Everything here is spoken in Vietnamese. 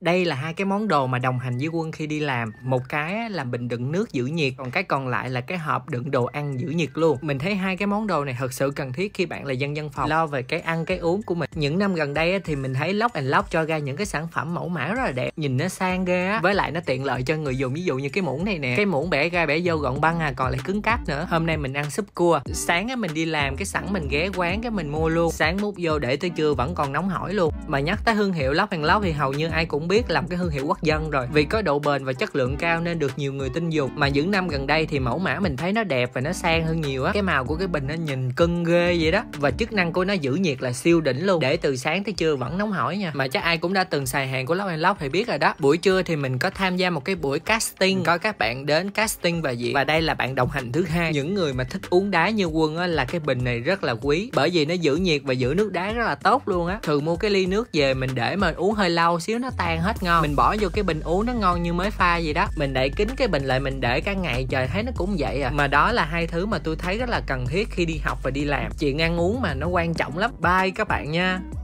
đây là hai cái món đồ mà đồng hành với quân khi đi làm một cái là bình đựng nước giữ nhiệt còn cái còn lại là cái hộp đựng đồ ăn giữ nhiệt luôn mình thấy hai cái món đồ này thật sự cần thiết khi bạn là dân văn phòng lo về cái ăn cái uống của mình những năm gần đây thì mình thấy Lock and Lock cho ra những cái sản phẩm mẫu mã rất là đẹp nhìn nó sang ghê á với lại nó tiện lợi cho người dùng ví dụ như cái muỗng này nè cái muỗng bẻ ra bẻ vô gọn băng à còn lại cứng cáp nữa hôm nay mình ăn súp cua sáng á mình đi làm cái sẵn mình ghé quán cái mình mua luôn sáng múc vô để tới trưa vẫn còn nóng hổi luôn mà nhắc tới thương hiệu Lóc Lóc thì hầu như ai cũng biết làm cái thương hiệu quốc dân rồi vì có độ bền và chất lượng cao nên được nhiều người tin dùng mà những năm gần đây thì mẫu mã mình thấy nó đẹp và nó sang hơn nhiều á cái màu của cái bình nó nhìn cưng ghê vậy đó và chức năng của nó giữ nhiệt là siêu đỉnh luôn để từ sáng tới trưa vẫn nóng hổi nha mà chắc ai cũng đã từng xài hàng của Lóc Lóc thì biết rồi đó buổi trưa thì mình có tham gia một cái buổi casting có các bạn đến casting và diễn và đây là bạn đồng hành thứ hai những người mà thích uống đá như quân á là cái bình này rất là quý bởi vì nó giữ nhiệt và giữ nước đá rất là tốt luôn á thường mua cái ly nước nước về mình để mà uống hơi lâu xíu nó tan hết ngon mình bỏ vô cái bình uống nó ngon như mới pha gì đó mình đậy kín cái bình lại mình để cả ngày trời thấy nó cũng vậy à mà đó là hai thứ mà tôi thấy rất là cần thiết khi đi học và đi làm chuyện ăn uống mà nó quan trọng lắm bye các bạn nha